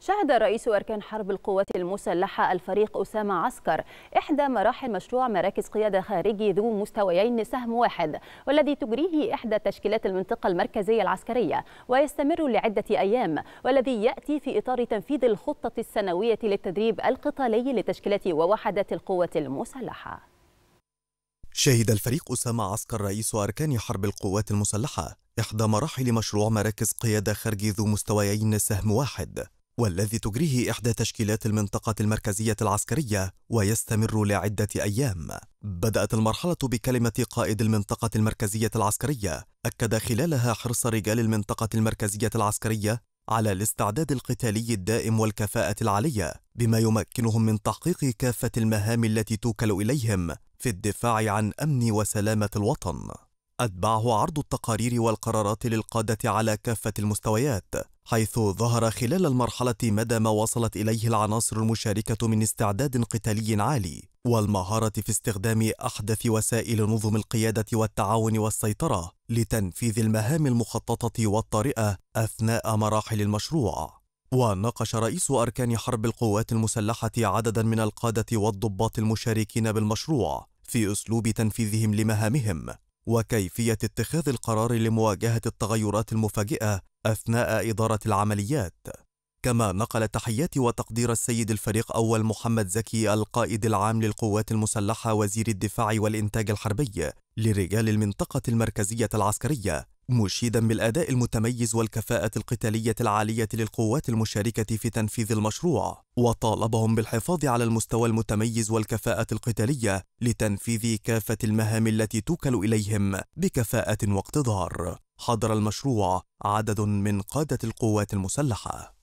شهد رئيس أركان حرب القوات المسلحة الفريق أسامة عسكر إحدى مراحل مشروع مراكز قيادة خارجي ذو مستويين سهم واحد والذي تجريه إحدى تشكيلات المنطقة المركزية العسكرية ويستمر لعدة أيام والذي يأتي في إطار تنفيذ الخطة السنوية للتدريب القتالي لتشكيلات ووحدات القوات المسلحة شهد الفريق أسامة عسكر رئيس أركان حرب القوات المسلحة إحدى مراحل مشروع مراكز قيادة خارجي ذو مستويين سهم واحد والذي تجريه إحدى تشكيلات المنطقة المركزية العسكرية ويستمر لعدة أيام. بدأت المرحلة بكلمة قائد المنطقة المركزية العسكرية، أكد خلالها حرص رجال المنطقة المركزية العسكرية على الاستعداد القتالي الدائم والكفاءة العالية، بما يمكنهم من تحقيق كافة المهام التي توكل إليهم في الدفاع عن أمن وسلامة الوطن. أتبعه عرض التقارير والقرارات للقادة على كافة المستويات حيث ظهر خلال المرحلة مدى ما وصلت إليه العناصر المشاركة من استعداد قتالي عالي والمهارة في استخدام أحدث وسائل نظم القيادة والتعاون والسيطرة لتنفيذ المهام المخططة والطارئة أثناء مراحل المشروع وناقش رئيس أركان حرب القوات المسلحة عددا من القادة والضباط المشاركين بالمشروع في أسلوب تنفيذهم لمهامهم وكيفية اتخاذ القرار لمواجهة التغيرات المفاجئة أثناء إدارة العمليات كما نقل تحيات وتقدير السيد الفريق أول محمد زكي القائد العام للقوات المسلحة وزير الدفاع والإنتاج الحربي لرجال المنطقة المركزية العسكرية مشيدا بالأداء المتميز والكفاءة القتالية العالية للقوات المشاركة في تنفيذ المشروع وطالبهم بالحفاظ على المستوى المتميز والكفاءة القتالية لتنفيذ كافة المهام التي توكل إليهم بكفاءة واقتدار حضر المشروع عدد من قادة القوات المسلحة